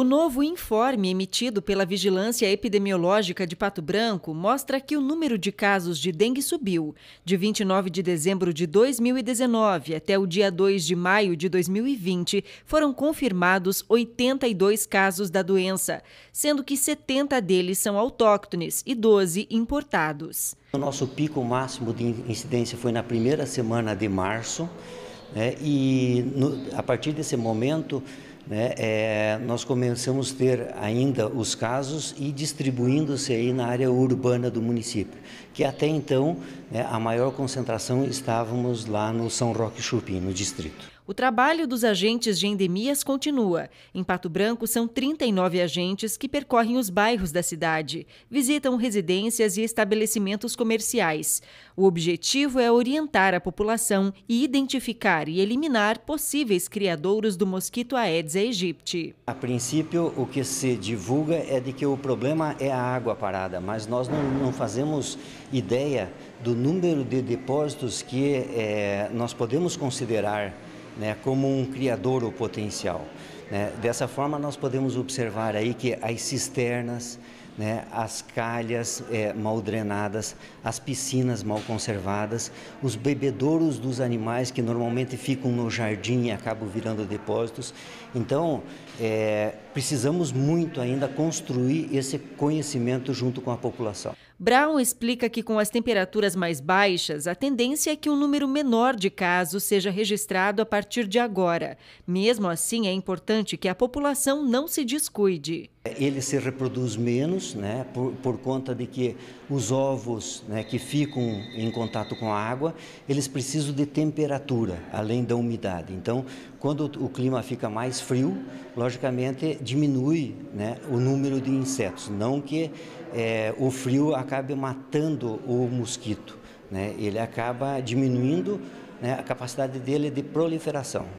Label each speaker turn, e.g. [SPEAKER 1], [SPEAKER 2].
[SPEAKER 1] O novo informe emitido pela Vigilância Epidemiológica de Pato Branco mostra que o número de casos de dengue subiu de 29 de dezembro de 2019 até o dia 2 de maio de 2020, foram confirmados 82 casos da doença, sendo que 70 deles são autóctones e 12 importados.
[SPEAKER 2] O nosso pico máximo de incidência foi na primeira semana de março, né, e no, a partir desse momento né, é, nós começamos a ter ainda os casos e distribuindo-se aí na área urbana do município, que até então né, a maior concentração estávamos lá no São Roque Chupim, no distrito.
[SPEAKER 1] O trabalho dos agentes de endemias continua. Em Pato Branco, são 39 agentes que percorrem os bairros da cidade, visitam residências e estabelecimentos comerciais. O objetivo é orientar a população e identificar e eliminar possíveis criadouros do mosquito Aedes aegypti.
[SPEAKER 2] A princípio, o que se divulga é de que o problema é a água parada, mas nós não, não fazemos ideia do número de depósitos que é, nós podemos considerar né, como um criador ou potencial. Né? Dessa forma, nós podemos observar aí que as cisternas, né, as calhas é, mal drenadas, as piscinas mal conservadas, os bebedouros dos animais que normalmente ficam no jardim e acabam virando depósitos. Então, é, precisamos muito ainda construir esse conhecimento junto com a população.
[SPEAKER 1] Brown explica que com as temperaturas mais baixas, a tendência é que um número menor de casos seja registrado a partir de agora. Mesmo assim, é importante que a população não se descuide.
[SPEAKER 2] Ele se reproduz menos, né, por, por conta de que os ovos né, que ficam em contato com a água, eles precisam de temperatura, além da umidade. Então, quando o clima fica mais frio, logicamente diminui né, o número de insetos. Não que é, o frio acabe matando o mosquito, né, ele acaba diminuindo né, a capacidade dele de proliferação.